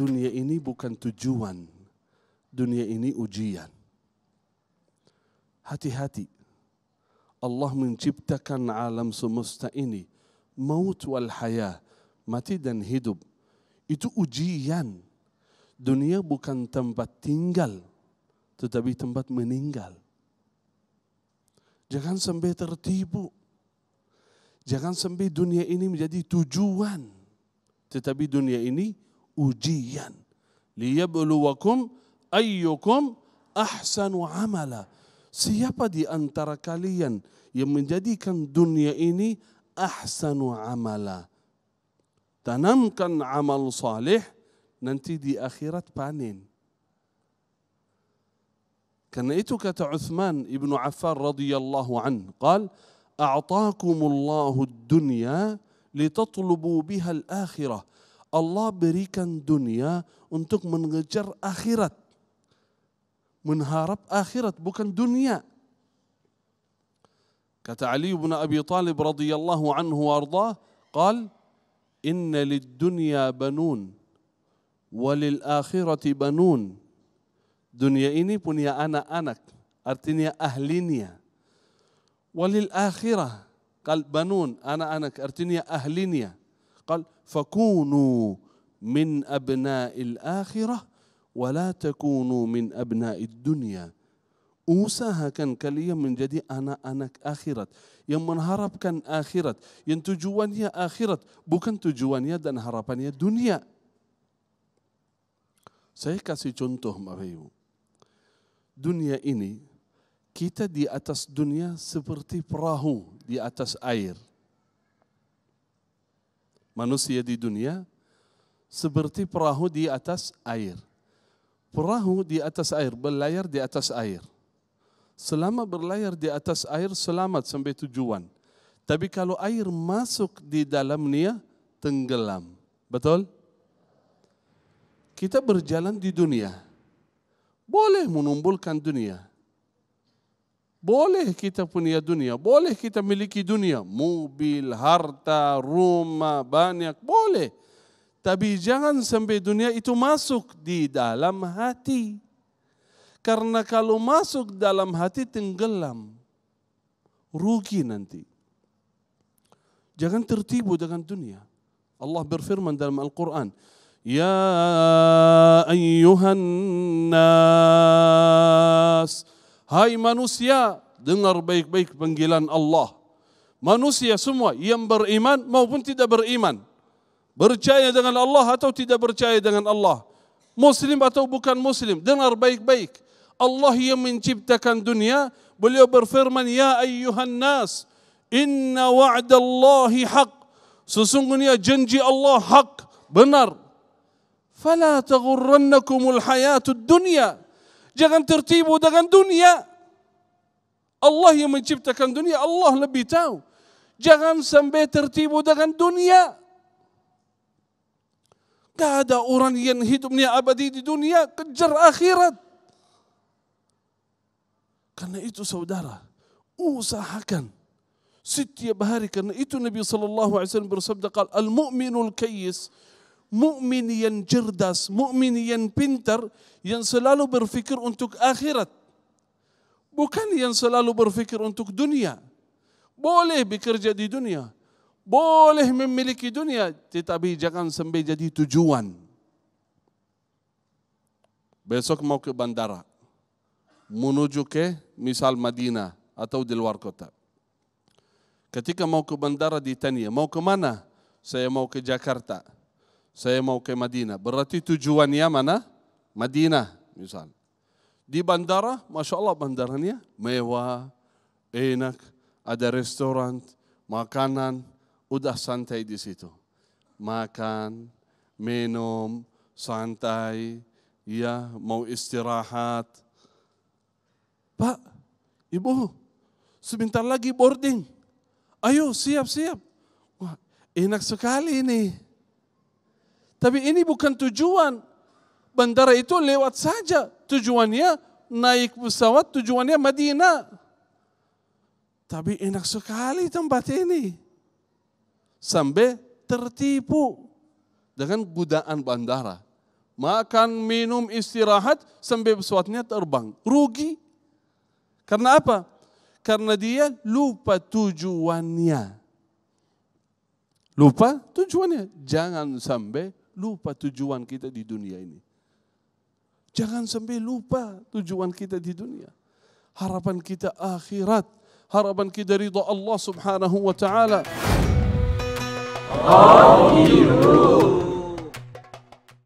dunia ini bukan tujuan, dunia ini ujian. Hati-hati, Allah menciptakan alam semesta ini, maut wal haya, mati dan hidup. Itu ujian. Dunia bukan tempat tinggal, tetapi tempat meninggal. Jangan sampai tertipu. Jangan sampai dunia ini menjadi tujuan. Tetapi dunia ini اجيا ليبلوكم ايكم احسن عملا سيبدي ان تركليا يمن جدي كان دنيا اني احسن عملا تنم كان عمل صالح ننتي دي اخيره بانين كنيتك عثمان ابن عفان رضي الله عنه قال اعطاكم الله الدنيا لتطلبوا بها الاخره Allah berikan dunia untuk mengejar akhirat. Mengharap akhirat bukan dunia. Kata Ali bin Abi Talib radhiyallahu anhu warda, qal inna lid-dunya banun walil akhirati banun. Dunia ini punya anak-anak, artinya ahlinya. Walil akhirah kal banun, anak-anak artinya ahlinya. قال فكونوا من ابناء الاخره ولا تكونوا من ابناء الدنيا موسى كان كليا من جدي انا انا اخرت يوم من هرب كان اخرت ينتجون يا اخرت بوكن تجوان يا دن هربان يا دنيا saya kasih contoh دنيا إني dunia دي kita دنيا سبرتي dunia دي perahu أير manusia di dunia seperti perahu di atas air. Perahu di atas air, berlayar di atas air. Selama berlayar di atas air selamat sampai tujuan. Tapi kalau air masuk di dalamnya tenggelam. Betul? Kita berjalan di dunia. Boleh menumbulkan dunia. Boleh kita punya dunia, boleh kita miliki dunia, mobil, harta, rumah banyak, boleh. Tapi jangan sampai dunia itu masuk di dalam hati. Karena kalau masuk dalam hati tenggelam, rugi nanti. Jangan tertipu dengan dunia. Allah berfirman dalam Al-Quran, Ya Ya nas, Hai manusia, dengar baik-baik panggilan Allah. Manusia semua yang beriman maupun tidak beriman. Percaya dengan Allah atau tidak percaya dengan Allah. Muslim atau bukan Muslim, dengar baik-baik. Allah yang menciptakan dunia, beliau berfirman, Ya ayyuhan nas, inna wa'dallahi haq. Sesungguhnya janji Allah hak, benar. Fala tagurrannakumul hayatud dunia. Jangan tertipu dengan dunia. Allah yang menciptakan dunia, Allah lebih tahu. Jangan sampai tertipu dengan dunia. Gak ada orang yang hidupnya abadi di dunia, kejar akhirat. Karena itu saudara, usahakan setiap hari. Karena itu Nabi SAW bersabda, Al-mu'minul kayis, mukmin yang cerdas, mukmin yang pintar, yang selalu berfikir untuk akhirat. Bukan yang selalu berfikir untuk dunia. Boleh bekerja di dunia. Boleh memiliki dunia. Tetapi jangan sampai jadi tujuan. Besok mau ke bandara. Menuju ke misal Madinah atau di luar kota. Ketika mau ke bandara ditanya, mau ke mana? Saya mau ke Jakarta saya mau ke Madinah. Berarti tujuannya mana? Madinah misal. Di bandara, Masya Allah bandaranya mewah, enak, ada restoran, makanan, udah santai di situ. Makan, minum, santai, ya mau istirahat. Pak, ibu, sebentar lagi boarding. Ayo siap-siap. Wah, enak sekali ini. Tapi ini bukan tujuan. Bandara itu lewat saja. Tujuannya naik pesawat, tujuannya Madinah. Tapi enak sekali tempat ini. Sampai tertipu dengan godaan bandara. Makan, minum, istirahat sampai pesawatnya terbang. Rugi. Karena apa? Karena dia lupa tujuannya. Lupa tujuannya. Jangan sampai lupa tujuan kita di dunia ini. Jangan sampai lupa tujuan kita di dunia. Harapan kita akhirat. Harapan kita ridha Allah subhanahu wa ta'ala. Oh,